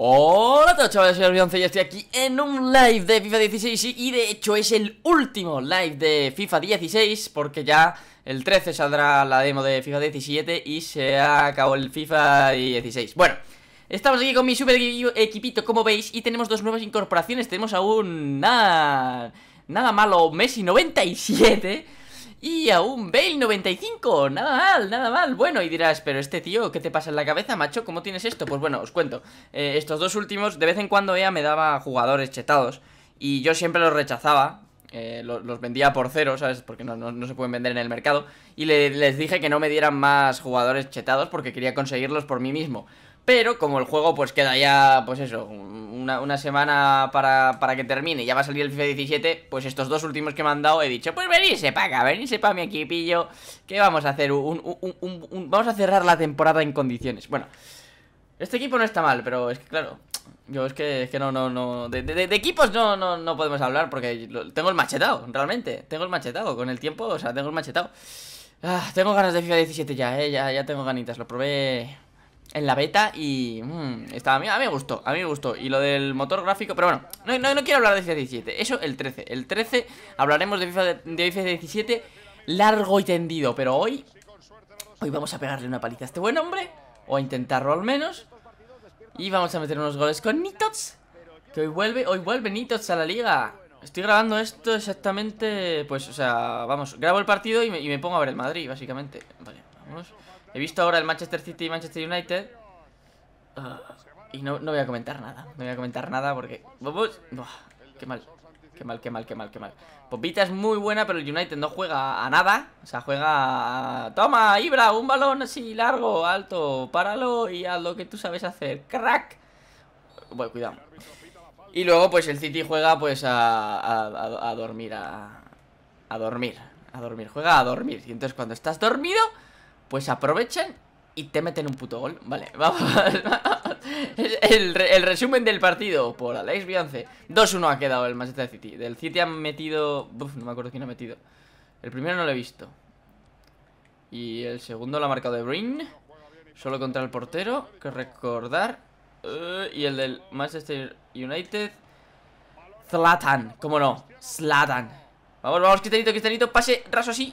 Hola a todos chavales, soy y estoy aquí en un live de FIFA 16 y de hecho es el último live de FIFA 16 porque ya el 13 saldrá la demo de FIFA 17 y se acabó el FIFA 16. Bueno, estamos aquí con mi super equipito como veis y tenemos dos nuevas incorporaciones, tenemos aún nada, nada malo Messi 97 y a un 95, nada mal, nada mal Bueno, y dirás, pero este tío, ¿qué te pasa en la cabeza, macho? ¿Cómo tienes esto? Pues bueno, os cuento eh, Estos dos últimos, de vez en cuando ella me daba jugadores chetados Y yo siempre los rechazaba eh, los, vendía por cero, ¿sabes? Porque no, se pueden vender en el mercado. Y les dije que no me dieran más jugadores chetados porque quería conseguirlos por mí mismo. Pero como el juego pues queda ya, pues eso, una, semana para, que termine, ya va a salir el FIFA 17, pues estos dos últimos que me han dado he dicho, pues venirse para acá, venirse para mi equipillo, qué vamos a hacer Vamos a cerrar la temporada en condiciones. Bueno, este equipo no está mal, pero es que claro, yo es que, no, no, no, de, equipos no, no, podemos hablar porque tengo el machetado, realmente, tengo el machetado, con el tiempo, o sea, tengo el machetado. Ah, tengo ganas de FIFA 17 ya, eh, ya, ya tengo ganitas, lo probé en la beta y mm, estaba, a, mí, me gustó, a mí me gustó Y lo del motor gráfico, pero bueno, no, no, quiero hablar de FIFA 17 Eso el 13, el 13 hablaremos de FIFA, de, 17 largo y tendido Pero hoy, hoy vamos a pegarle una paliza a este buen hombre O a intentarlo al menos Y vamos a meter unos goles con Nitots Que hoy vuelve, hoy vuelve Nitots a la liga Estoy grabando esto exactamente, pues, o sea, vamos, grabo el partido y me, y me pongo a ver el Madrid, básicamente Vale He visto ahora el Manchester City y Manchester United. Ah, y no, voy a comentar nada. No voy a comentar nada porque... qué mal. Qué mal, qué mal, qué mal, qué mal. Popita es muy buena, pero el United no juega a nada. O sea, juega a... Toma, Ibra, un balón así largo, alto. Páralo y haz lo que tú sabes hacer. Crack. Bueno, cuidado. Y luego, pues el City juega pues a, a, a dormir, a, a dormir, a dormir. Juega a dormir. Y entonces cuando estás dormido pues aprovechen y te meten un puto gol. Vale, vamos. el, resumen del partido por Alex Biance. 2-1 ha quedado el Manchester City. Del City han metido... Uf, no me acuerdo quién ha metido. El primero no lo he visto. Y el segundo lo ha marcado De Green. Solo contra el portero, que recordar. Eh, y el del Manchester United. Zlatan, cómo no. Zlatan. Vamos, vamos, Cristianito, Cristianito. Pase raso así.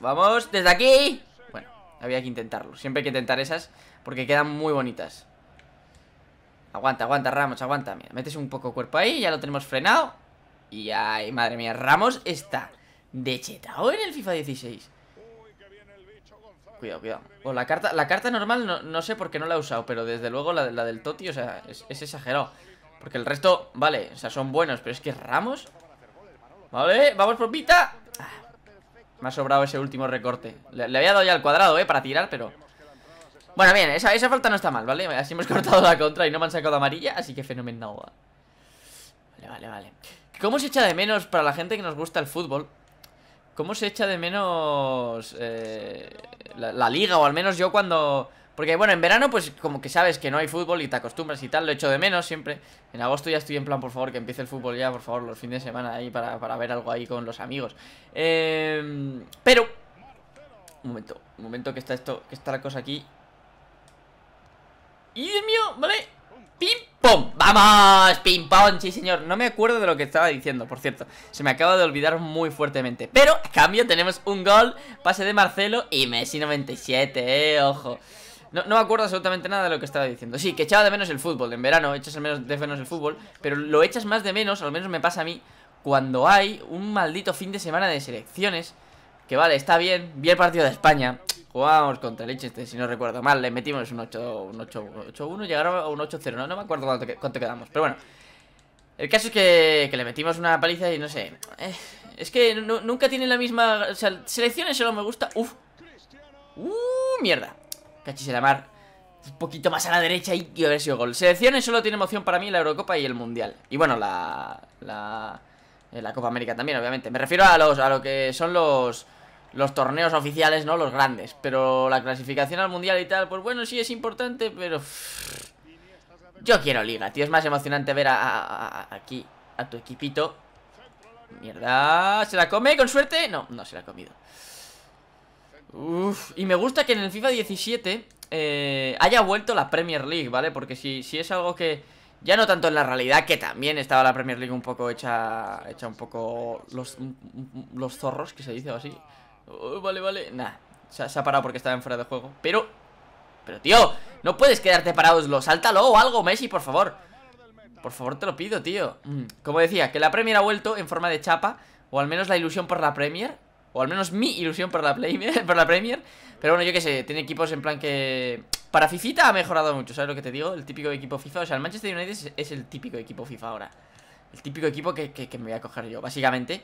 Vamos, desde aquí. Bueno, había que intentarlo. Siempre hay que intentar esas porque quedan muy bonitas. Aguanta, aguanta, Ramos, aguanta. Mira, metes un poco cuerpo ahí, ya lo tenemos frenado. Y ay, madre mía, Ramos está de Hoy en el FIFA 16. Cuidado, cuidado. la carta, la carta normal no, sé por qué no la he usado, pero desde luego la, la del Toti, o sea, es, es exagerado. Porque el resto, vale, o sea, son buenos, pero es que Ramos... Vale, vamos por pita ah, Me ha sobrado ese último recorte le, había dado ya al cuadrado, eh, para tirar, pero Bueno, bien, esa, esa falta no está mal, ¿vale? Así hemos cortado la contra y no me han sacado amarilla Así que fenomenal Vale, vale, vale ¿Cómo se echa de menos para la gente que nos gusta el fútbol? ¿Cómo se echa de menos eh, la, liga, o al menos yo cuando... Porque bueno, en verano pues como que sabes que no hay fútbol y te acostumbras y tal, lo echo de menos siempre. En agosto ya estoy en plan, por favor, que empiece el fútbol ya, por favor, los fines de semana ahí para, ver algo ahí con los amigos. Em, pero... Un momento, un momento que está esto, que está la cosa aquí. Y Dios mío, vale, ¡Pim! ¡Pum! ¡Vamos! ¡Pim! ¡Pum! Sí, señor No me acuerdo de lo que estaba diciendo, por cierto Se me acaba de olvidar muy fuertemente Pero, a cambio, tenemos un gol Pase de Marcelo y Messi 97, eh, ojo no, me acuerdo absolutamente nada de lo que estaba diciendo Sí, que echaba de menos el fútbol En verano echas menos, de menos el fútbol Pero lo echas más de menos, al menos me pasa a mí Cuando hay un maldito fin de semana de selecciones que vale, está bien, bien el partido de España Jugábamos contra el Liechtenstein, si no recuerdo mal Le metimos un 8-1 Llegaron a un 8-0, no, me acuerdo cuánto, quedamos Pero bueno El caso es que, que le metimos una paliza y no sé eh, Es que nunca tiene la misma O sea, selecciones solo me gusta Uf Uh, mierda Cachis la mar un poquito más a la derecha y, y haber sido gol. Selecciones solo tiene emoción para mí la Eurocopa y el Mundial. Y bueno, la, la, eh, la Copa América también, obviamente. Me refiero a, los, a lo que son los, los torneos oficiales, ¿no? Los grandes. Pero la clasificación al mundial y tal, pues bueno, sí es importante, pero... Yo quiero liga, tío. Es más emocionante ver a, aquí a tu equipito. Mierda. ¿Se la come con suerte? No, no se la ha comido. Uf. Y me gusta que en el FIFA 17 eh, haya vuelto la Premier League, ¿vale? Porque si, si es algo que... Ya no tanto en la realidad, que también estaba la Premier League un poco hecha... Hecha un poco... Los, los zorros, que se dice o así vale, vale. Nah, se, ha parado porque estaba en fuera de juego. Pero, pero tío, no puedes quedarte parado, lo sáltalo o algo, Messi, por favor. Por favor, te lo pido, tío. Mm, como decía, que la Premier ha vuelto en forma de chapa, o al menos la ilusión por la Premier, o al menos mi ilusión por la, Premier, por la Premier. Pero bueno, yo qué sé, tiene equipos en plan que... Para Fifita ha mejorado mucho, ¿sabes lo que te digo? El típico equipo FIFA, o sea, el Manchester United es, el típico equipo FIFA ahora. El típico equipo que, que me voy a coger yo, básicamente.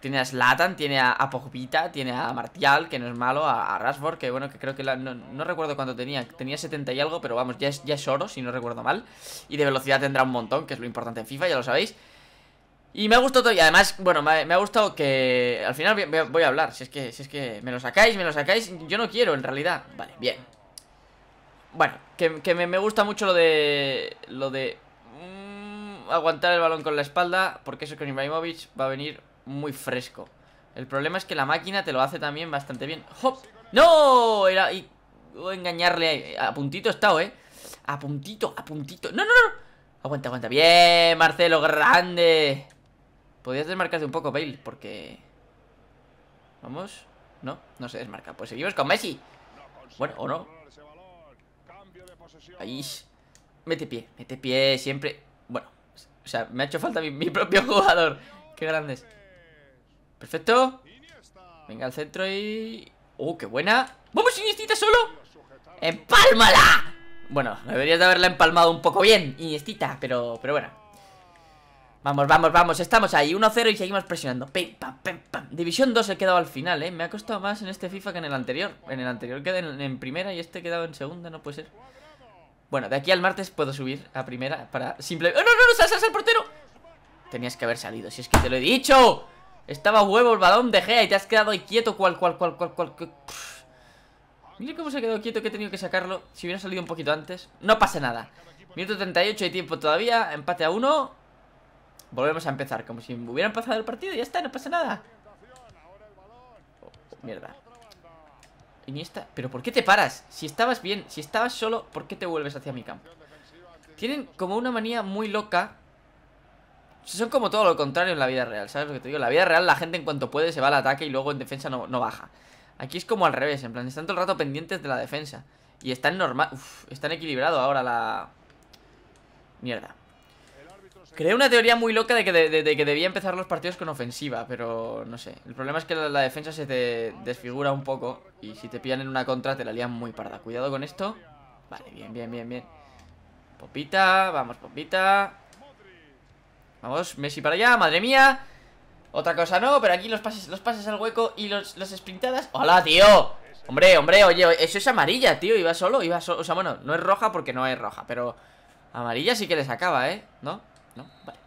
Tiene a Slatan, tiene a, a tiene a Martial, que no es malo, a, Rashford, que bueno, que creo que no, recuerdo cuánto tenía, tenía 70 y algo, pero vamos, ya es, oro, si no recuerdo mal. Y de velocidad tendrá un montón, que es lo importante en FIFA, ya lo sabéis. Y me ha gustado, todo y además, bueno, me ha, gustado que al final voy, a hablar, si es, que, si es que me lo sacáis, me lo sacáis, yo no quiero en realidad. Vale, bien. Bueno, que, me, me gusta mucho lo de... Lo de mm, aguantar el balón con la espalda, porque eso con Ibrahimovic va a venir muy fresco El problema es que la máquina te lo hace también bastante bien ¡Hop! ¡No! Era... Y... engañarle eh, A puntito he estado, ¿eh? A puntito, a puntito ¡No, no, no! Aguanta, aguanta ¡Bien, Marcelo! ¡Grande! Podrías desmarcarte un poco, Bale Porque... Vamos No, no se desmarca Pues seguimos con Messi Bueno, o no Ahí Mete pie, mete pie Siempre... Bueno, o sea, me ha hecho falta mi, propio jugador Qué grande es! Perfecto. Venga al centro y... ¡Uh, qué buena! ¡Vamos, Iniestita, solo! ¡Empálmala! Bueno, deberías de haberla empalmado un poco bien, Iniestita, pero, pero bueno. Vamos, vamos, vamos, estamos ahí, 1-0 y seguimos presionando pim, pam, pam. División 2 he quedado al final, eh Me ha costado más en este FIFA que en el anterior En el anterior quedé en, primera y este he quedado en segunda, no puede ser Bueno, de aquí al martes puedo subir a primera para simplemente... ¡Oh, no, no, no! ¡Sal, sal, sal, portero! Tenías que haber salido, si es que te lo he dicho estaba huevo el balón de Gea y te has quedado ahí quieto cual, cual, cual, cual, cual. Mira cómo se ha quedado quieto que he tenido que sacarlo. Si hubiera salido un poquito antes. No pasa nada. Minuto 38, hay tiempo todavía. Empate a uno. Volvemos a empezar. Como si hubieran pasado el partido. Ya está, no pasa nada. Oh, mierda. Iniesta, ¿pero por qué te paras? Si estabas bien, si estabas solo, ¿por qué te vuelves hacia mi campo? Tienen como una manía muy loca son como todo lo contrario en la vida real, ¿sabes lo que te digo? En la vida real la gente en cuanto puede se va al ataque y luego en defensa no, baja. Aquí es como al revés, en plan, están todo el rato pendientes de la defensa. Y están normal... Uf, están equilibrado ahora la... Mierda. Creé una teoría muy loca de que, que, debía empezar los partidos con ofensiva, pero no sé. El problema es que la, defensa se desfigura un poco y si te pillan en una contra te la lían muy parda. Cuidado con esto. Vale, bien, bien, bien, bien. Popita, vamos, Popita. Vamos, Messi para allá, madre mía Otra cosa no, pero aquí los pases, los pases al hueco Y los, las sprintadas ¡Hola, tío! Hombre, hombre, oye, eso es amarilla, tío Iba solo, iba solo, o sea, bueno, no es roja porque no es roja Pero amarilla sí que le sacaba, ¿eh? ¿No? ¿No? Vale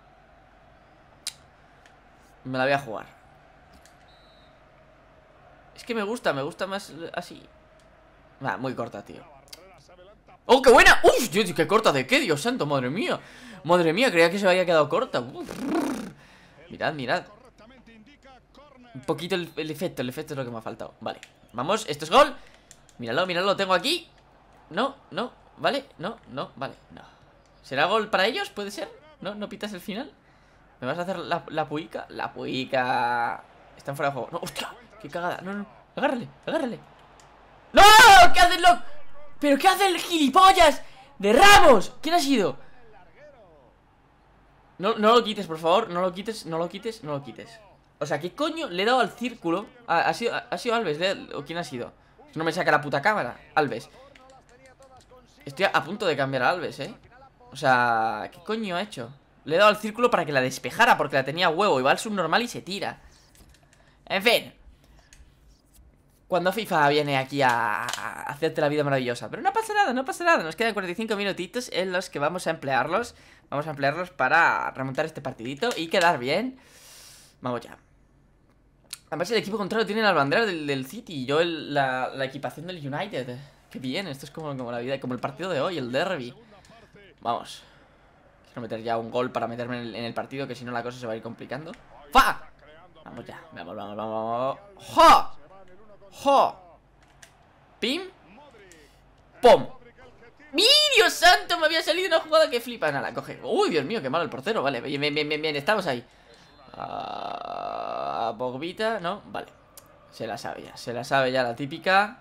Me la voy a jugar Es que me gusta, me gusta más así Va, muy corta, tío ¡Oh, qué buena! ¡Uy! qué corta de qué, Dios santo, madre mía Madre mía, creía que se había quedado corta Uf. Mirad, mirad Un poquito el, efecto, el efecto es lo que me ha faltado Vale, vamos, esto es gol Míralo, míralo, lo tengo aquí No, no, vale, no, no, vale, no ¿Será gol para ellos? ¿Puede ser? ¿No? ¿No pitas el final? ¿Me vas a hacer la, puica? La puica Están fuera de juego No, hostia, qué cagada No, no, agárrale, agárrale ¡No! ¿Qué haces, loco? ¿Pero qué hace el gilipollas de Ramos? ¿Quién ha sido? No, lo quites, por favor, no lo quites, no lo quites, no lo quites O sea, ¿qué coño le he dado al círculo? ha, sido, ha sido Alves, ¿o quién ha sido? No me saca la puta cámara, Alves Estoy a, a punto de cambiar a Alves, ¿eh? O sea, ¿qué coño ha hecho? Le he dado al círculo para que la despejara Porque la tenía huevo y va al subnormal y se tira En fin cuando FIFA viene aquí a, hacerte la vida maravillosa. Pero no pasa nada, no pasa nada. Nos quedan 45 minutitos en los que vamos a emplearlos. Vamos a emplearlos para remontar este partidito y quedar bien. Vamos ya. Además el equipo contrario tiene las banderas del, City y yo la, equipación del United. Qué bien, esto es como, como la vida, como el partido de hoy, el derby. Vamos. Quiero meter ya un gol para meterme en el, partido, que si no la cosa se va a ir complicando. ¡Fa! Vamos ya, vamos, vamos, vamos. ¡Jo! ¡Jo! ¡Pim! ¡Pom! ¡Mi santo! Me había salido una jugada que flipa. Nada, coge. ¡Uy, Dios mío! ¡Qué malo el portero! Vale, bien, bien, bien, bien. Estamos ahí. A ah, Bogbita, ¿no? Vale. Se la sabe ya. Se la sabe ya la típica.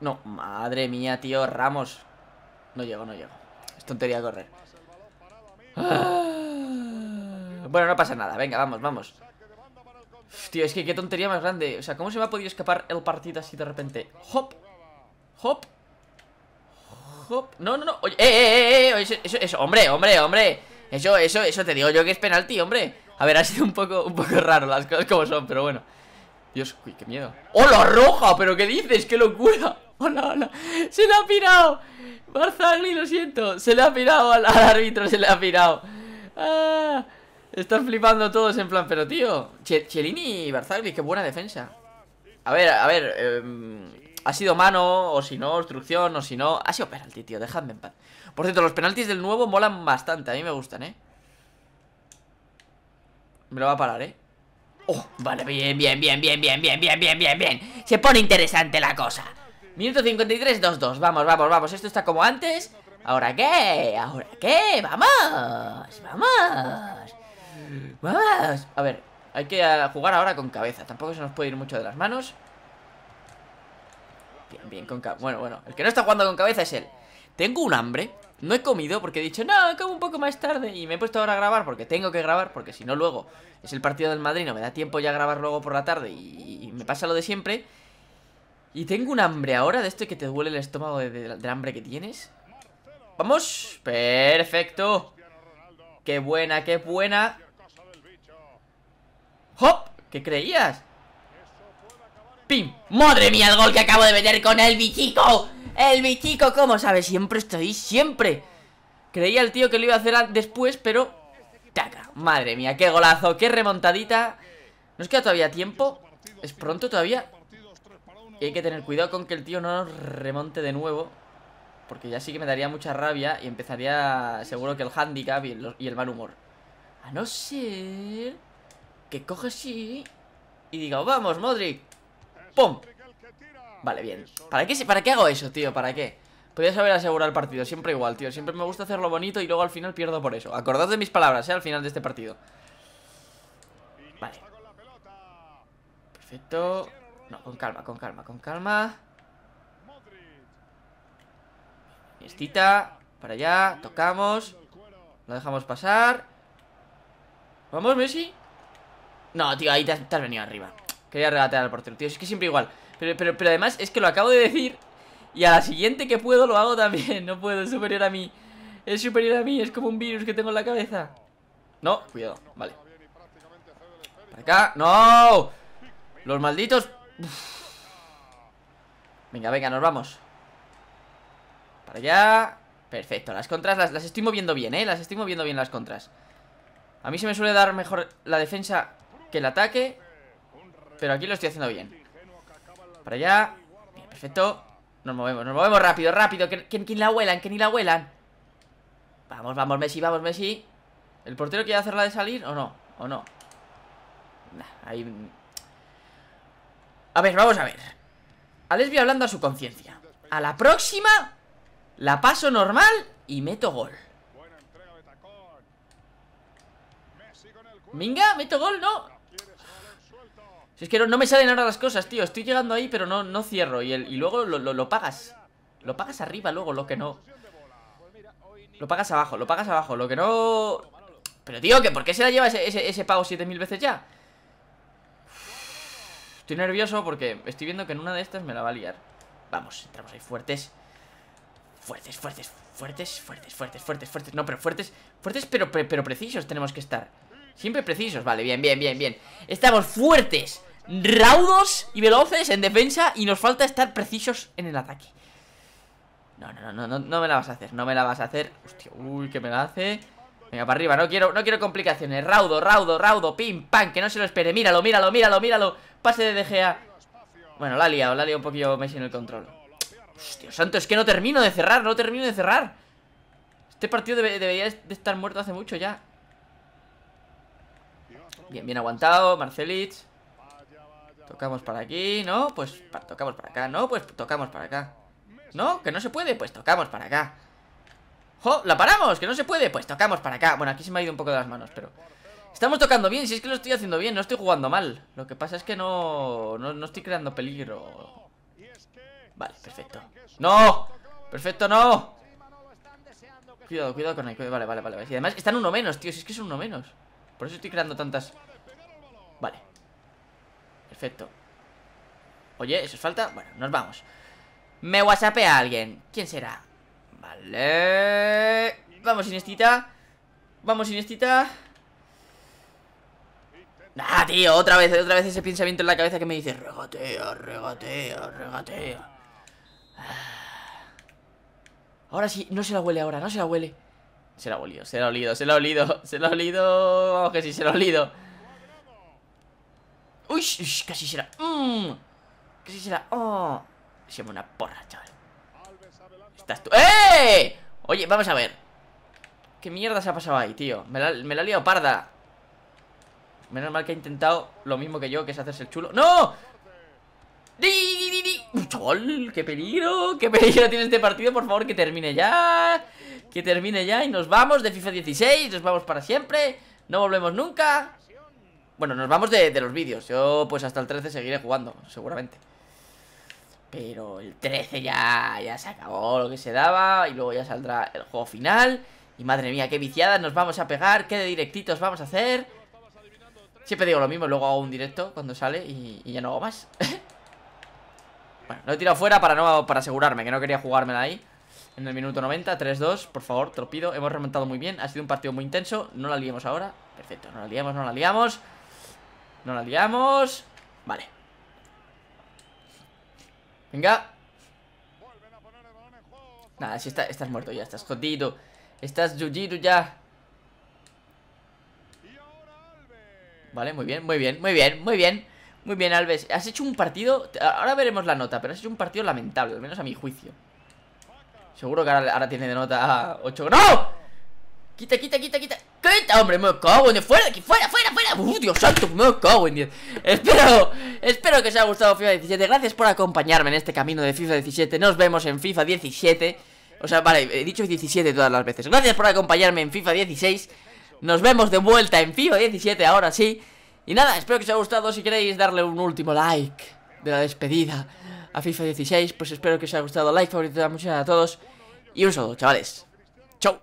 No, madre mía, tío. Ramos. No llego, no llego. Es tontería correr. Ah. Bueno, no pasa nada. Venga, vamos, vamos. Tío, es que qué tontería más grande. O sea, ¿cómo se me ha podido escapar el partido así de repente? Hop, hop, hop. No, no, no. eh, eh, eh, eh Eso, eso, hombre, hombre, hombre. Eso, eso, eso te digo yo que es penalti, hombre. A ver, ha sido un poco, un poco raro las cosas como son, pero bueno. Dios, uy, qué miedo. ¡Hola, roja! ¿Pero qué dices? ¡Qué locura! ¡Hola, hola! ¡Se le ha pirado! Barzagli, lo siento. Se le ha pirado al, árbitro, se le ha pirado. ¡Ah! Están flipando todos en plan, pero tío. Chelini y Barzagli, qué buena defensa. A ver, a ver. Em, ha sido mano, o si no, obstrucción, o si no. Ha sido penalti, tío, dejadme en paz. Por cierto, los penaltis del nuevo molan bastante. A mí me gustan, eh. Me lo va a parar, eh. Oh, vale, bien, bien, bien, bien, bien, bien, bien, bien, bien, bien. Se pone interesante la cosa. Minuto 53, 2-2. Vamos, vamos, vamos. Esto está como antes. ¿Ahora qué? ¿Ahora qué? ¡Vamos! ¡Vamos! ¡Más! A ver, hay que ah, jugar ahora con cabeza. Tampoco se nos puede ir mucho de las manos. Bien, bien, con cabeza. Bueno, bueno, el que no está jugando con cabeza es él. Tengo un hambre. No he comido porque he dicho, no, como un poco más tarde. Y me he puesto ahora a grabar porque tengo que grabar. Porque si no, luego es el partido del Madrid. No me da tiempo ya a grabar luego por la tarde. Y, me pasa lo de siempre. Y tengo un hambre ahora de esto que te duele el estómago de, hambre que tienes. ¡Vamos! ¡Perfecto! ¡Qué buena, qué buena! ¡Hop! ¿Qué creías? ¡Pim! ¡Madre mía el gol que acabo de meter con el bichico! ¡El bichico! ¿Cómo sabe, siempre estoy, siempre Creía el tío que lo iba a hacer después, pero... ¡Taca! ¡Madre mía! ¡Qué golazo! ¡Qué remontadita! Nos queda todavía tiempo Es pronto todavía Y hay que tener cuidado con que el tío no nos remonte de nuevo Porque ya sí que me daría mucha rabia Y empezaría seguro que el handicap y el mal humor A no ser que coja así y diga, vamos, Modric. ¡Pum! Vale, bien. ¿Para qué, ¿Para qué hago eso, tío? ¿Para qué? Podría saber asegurar el partido, siempre igual, tío. Siempre me gusta hacerlo bonito y luego al final pierdo por eso. Acordad de mis palabras, ¿eh? Al final de este partido. Vale. Perfecto. No, con calma, con calma, con calma. Miestita. Para allá. Tocamos. Lo dejamos pasar. Vamos, Messi. No, tío, ahí te has, venido arriba Quería regatear al portero, tío, es que siempre igual pero, además es que lo acabo de decir Y a la siguiente que puedo lo hago también No puedo, es superior a mí Es superior a mí, es como un virus que tengo en la cabeza No, cuidado, vale acá, no Los malditos Venga, venga, nos vamos Para allá Perfecto, las contras las, las estoy moviendo bien, eh Las estoy moviendo bien las contras A mí se me suele dar mejor la defensa el ataque Pero aquí lo estoy haciendo bien Para allá perfecto Nos movemos, nos movemos rápido, rápido que, la huelan que ni la huelan Vamos, vamos Messi, vamos Messi ¿El portero quiere hacerla de salir o no? ¿O no? ahí... A ver, vamos a ver A hablando a su conciencia A la próxima La paso normal y meto gol Minga, meto gol, no si es que no, me salen ahora las cosas, tío Estoy llegando ahí, pero no, no cierro Y, el, y luego lo, lo, pagas Lo pagas arriba luego, lo que no Lo pagas abajo, lo pagas abajo Lo que no... Pero tío, que ¿por qué se la lleva ese, ese, pago 7000 veces ya? estoy nervioso porque estoy viendo que en una de estas me la va a liar Vamos, entramos ahí fuertes Fuertes, fuertes, fuertes, fuertes, fuertes, fuertes, fuertes No, pero fuertes, fuertes pero, pero precisos tenemos que estar Siempre precisos, vale, bien, bien, bien, bien Estamos fuertes, raudos y veloces en defensa Y nos falta estar precisos en el ataque No, no, no, no, no me la vas a hacer, no me la vas a hacer Hostia, uy, que me la hace Venga, para arriba, no quiero, no quiero complicaciones Raudo, raudo, raudo, pim, pam, que no se lo espere Míralo, míralo, míralo, míralo Pase de DGA Bueno, la ha liado, la ha liado un poquito Messi en el control Hostia, santo, es que no termino de cerrar, no termino de cerrar Este partido debería de estar muerto hace mucho ya Bien, bien aguantado, Marcelich. Tocamos para aquí, ¿no? Pues tocamos para acá, ¿no? Pues tocamos para acá. ¿No? ¿Que no se puede? Pues tocamos para acá. ¡Jo! ¡La paramos! ¡Que no se puede! Pues tocamos para acá. Bueno, aquí se me ha ido un poco de las manos, pero... Estamos tocando bien, si es que lo estoy haciendo bien, no estoy jugando mal. Lo que pasa es que no... No, estoy creando peligro. Vale, perfecto. ¡No! ¡Perfecto, no! Cuidado, cuidado con el... Vale, vale, vale. Y además están uno menos, tío. Si es que es uno menos. Por eso estoy creando tantas... Vale. Perfecto. Oye, ¿eso es falta? Bueno, nos vamos. Me a alguien. ¿Quién será? Vale. Vamos, Inestita. Vamos, Inestita. Ah, tío, otra vez, otra vez ese pensamiento en la cabeza que me dice Regateo, regateo, regateo ah. Ahora sí, no se la huele ahora, no se la huele se la ha olido, se la ha olido, se la ha olido, se la ha olido. Vamos, que sí, se la ha olido. Uy, uy casi será. Mm, casi será. Oh, se llama una porra, chaval. Estás tú. ¡Eh! Oye, vamos a ver. ¿Qué mierda se ha pasado ahí, tío? Me la, me ha liado parda. Menos mal que ha intentado lo mismo que yo, que es hacerse el chulo. ¡No! ¡Di, di, di, di! chaval ¡Qué peligro! ¡Qué peligro tiene este partido! Por favor, que termine ya que termine ya y nos vamos de FIFA 16, nos vamos para siempre, no volvemos nunca. Bueno, nos vamos de, los vídeos, yo pues hasta el 13 seguiré jugando, seguramente. Pero el 13 ya, ya se acabó lo que se daba y luego ya saldrá el juego final. Y madre mía, qué viciadas nos vamos a pegar, qué directitos vamos a hacer. Siempre digo lo mismo, luego hago un directo cuando sale y, ya no hago más. bueno, lo he tirado fuera para, no, para asegurarme, que no quería jugármela ahí en el minuto 90, 3-2, por favor, tropido Hemos remontado muy bien, ha sido un partido muy intenso. No la liamos ahora. Perfecto, no la liamos, no la liamos. No la liamos. Vale. Venga. Nada, si estás muerto ya, estás jodido. Estás yujido ya. Vale, muy bien, muy bien, muy bien, muy bien. Muy bien, Alves. Has hecho un partido... Ahora veremos la nota, pero has hecho un partido lamentable, al menos a mi juicio. Seguro que ahora, tiene de nota 8. ¡No! Quita, quita, quita, quita. ¡Quita, hombre! ¡Me cago en el fuera! ¡Aquí fuera, fuera, fuera! ¡Uh, Dios santo! ¡Me cago en 10! Espero, espero que os haya gustado FIFA 17. Gracias por acompañarme en este camino de FIFA 17. Nos vemos en FIFA 17. O sea, vale, he dicho 17 todas las veces. Gracias por acompañarme en FIFA 16. Nos vemos de vuelta en FIFA 17 ahora sí. Y nada, espero que os haya gustado. Si queréis darle un último like de la despedida a FIFA 16. Pues espero que os haya gustado. Like, favorito, muchas gracias a todos. Y un saludo, chavales. chao